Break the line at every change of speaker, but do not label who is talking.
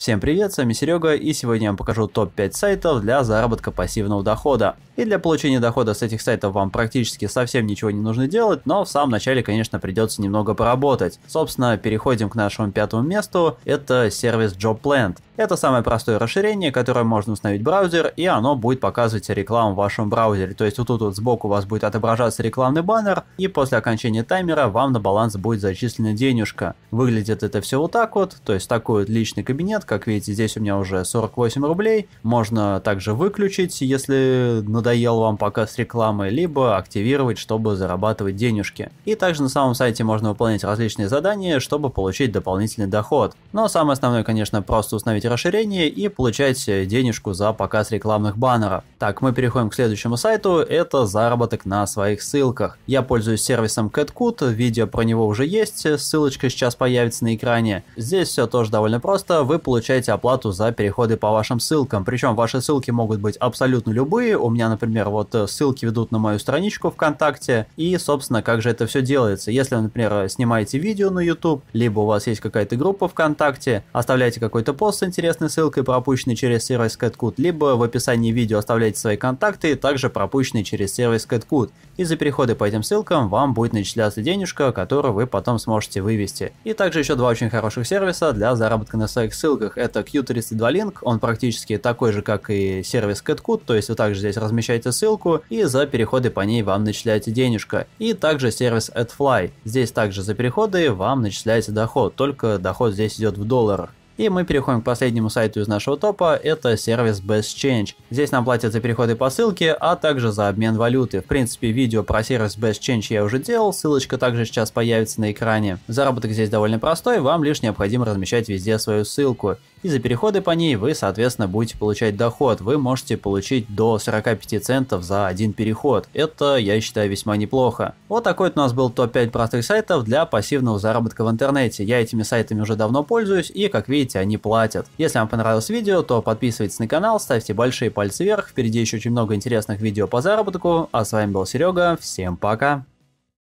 Всем привет, с вами Серега, и сегодня я вам покажу топ-5 сайтов для заработка пассивного дохода. И для получения дохода с этих сайтов вам практически совсем ничего не нужно делать, но в самом начале, конечно, придется немного поработать. Собственно, переходим к нашему пятому месту, это сервис JobPlant. Это самое простое расширение, которое можно установить в браузер, и оно будет показывать рекламу в вашем браузере. То есть вот тут вот сбоку у вас будет отображаться рекламный баннер, и после окончания таймера вам на баланс будет зачислена денежка. Выглядит это все вот так вот, то есть такой вот личный кабинет, как видите, здесь у меня уже 48 рублей. Можно также выключить, если надоел вам показ рекламы, либо активировать, чтобы зарабатывать денежки. И также на самом сайте можно выполнять различные задания, чтобы получить дополнительный доход. Но самое основное, конечно, просто установить расширение и получать денежку за показ рекламных баннеров. Так, мы переходим к следующему сайту, это заработок на своих ссылках. Я пользуюсь сервисом CatCut, видео про него уже есть, ссылочка сейчас появится на экране. Здесь все тоже довольно просто, вы получаете оплату за переходы по вашим ссылкам, причем ваши ссылки могут быть абсолютно любые, у меня, например, вот э, ссылки ведут на мою страничку ВКонтакте, и, собственно, как же это все делается. Если, например, снимаете видео на YouTube, либо у вас есть какая-то группа ВКонтакте, оставляете какой-то пост интересной ссылкой, пропущенной через сервис CatCut, либо в описании видео оставляйте свои контакты, также пропущенные через сервис CatCut. И за переходы по этим ссылкам вам будет начисляться денежка, которую вы потом сможете вывести. И также еще два очень хороших сервиса для заработка на своих ссылках. Это Q32 Link, он практически такой же, как и сервис CatCut, то есть вы также здесь размещаете ссылку и за переходы по ней вам начисляется денежка. И также сервис AdFly, здесь также за переходы вам начисляется доход, только доход здесь идет в долларах. И мы переходим к последнему сайту из нашего топа, это сервис BestChange. Здесь нам платят за переходы по ссылке, а также за обмен валюты. В принципе, видео про сервис BestChange я уже делал, ссылочка также сейчас появится на экране. Заработок здесь довольно простой, вам лишь необходимо размещать везде свою ссылку. И за переходы по ней вы, соответственно, будете получать доход. Вы можете получить до 45 центов за один переход. Это, я считаю, весьма неплохо. Вот такой вот у нас был топ-5 простых сайтов для пассивного заработка в интернете. Я этими сайтами уже давно пользуюсь и, как видите, смотрите, они платят. Если вам понравилось видео, то подписывайтесь на канал, ставьте большие пальцы вверх, впереди еще очень много интересных видео по заработку. А с вами был Серега, всем пока!